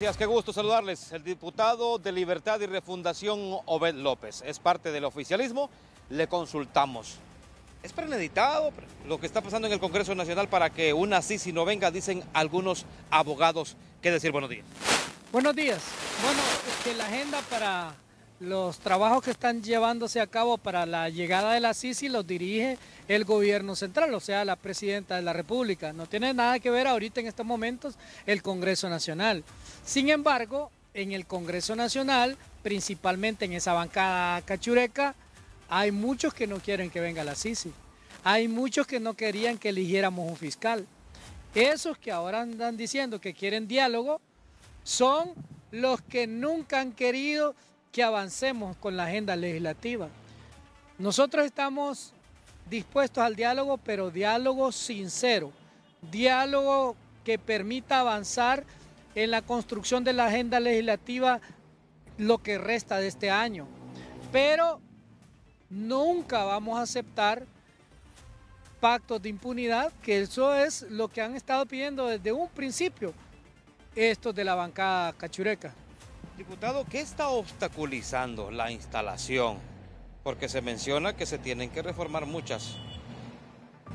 días, qué gusto saludarles. El diputado de Libertad y Refundación, Obed López, es parte del oficialismo. Le consultamos. ¿Es premeditado lo que está pasando en el Congreso Nacional para que una sí si no venga, dicen algunos abogados? ¿Qué decir? Buenos días. Buenos días. Bueno, que la agenda para los trabajos que están llevándose a cabo para la llegada de la Sisi los dirige el gobierno central, o sea, la presidenta de la República. No tiene nada que ver ahorita en estos momentos el Congreso Nacional. Sin embargo, en el Congreso Nacional, principalmente en esa bancada cachureca, hay muchos que no quieren que venga la Sisi. Hay muchos que no querían que eligiéramos un fiscal. Esos que ahora andan diciendo que quieren diálogo son los que nunca han querido que avancemos con la agenda legislativa. Nosotros estamos dispuestos al diálogo, pero diálogo sincero, diálogo que permita avanzar en la construcción de la agenda legislativa lo que resta de este año. Pero nunca vamos a aceptar pactos de impunidad, que eso es lo que han estado pidiendo desde un principio estos de la bancada cachureca. Diputado, ¿qué está obstaculizando la instalación? Porque se menciona que se tienen que reformar muchas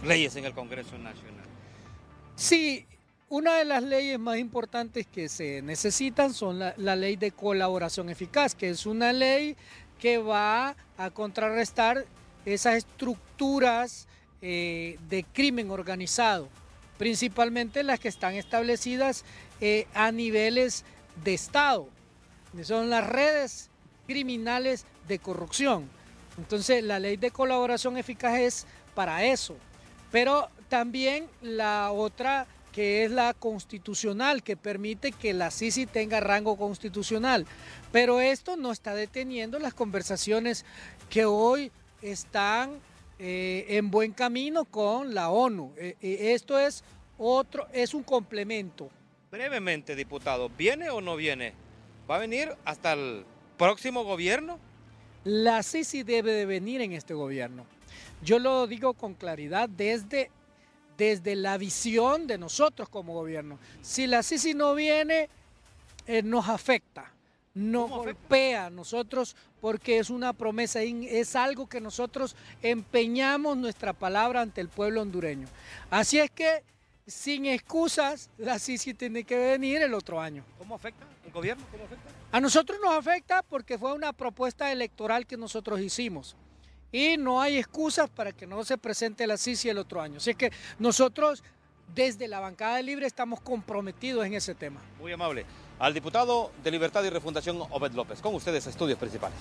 leyes en el Congreso Nacional. Sí, una de las leyes más importantes que se necesitan son la, ley de colaboración eficaz, que es una ley que va a contrarrestar esas estructuras eh, de crimen organizado, principalmente las que están establecidas eh, a niveles de Estado son las redes criminales de corrupción. Entonces la ley de colaboración eficaz es para eso. Pero también la otra que es la constitucional, que permite que la CICI tenga rango constitucional. Pero esto no está deteniendo las conversaciones que hoy están eh, en buen camino con la ONU. Eh, eh, esto es otro, es un complemento. Brevemente, diputado, ¿viene o no viene va a venir hasta el próximo gobierno. La CICI debe de venir en este gobierno. Yo lo digo con claridad desde, desde la visión de nosotros como gobierno. Si la CICI no viene, eh, nos afecta nos golpea a nosotros porque es una promesa, es algo que nosotros empeñamos nuestra palabra ante el pueblo hondureño. Así es que sin excusas, la CICI tiene que venir el otro año. ¿Cómo afecta el gobierno? ¿Cómo afecta? A nosotros nos afecta porque fue una propuesta electoral que nosotros hicimos. Y no hay excusas para que no se presente la CICI el otro año. Así es que nosotros desde la bancada de Libre estamos comprometidos en ese tema. Muy amable. Al diputado de Libertad y Refundación, Obed López, con ustedes, estudios principales.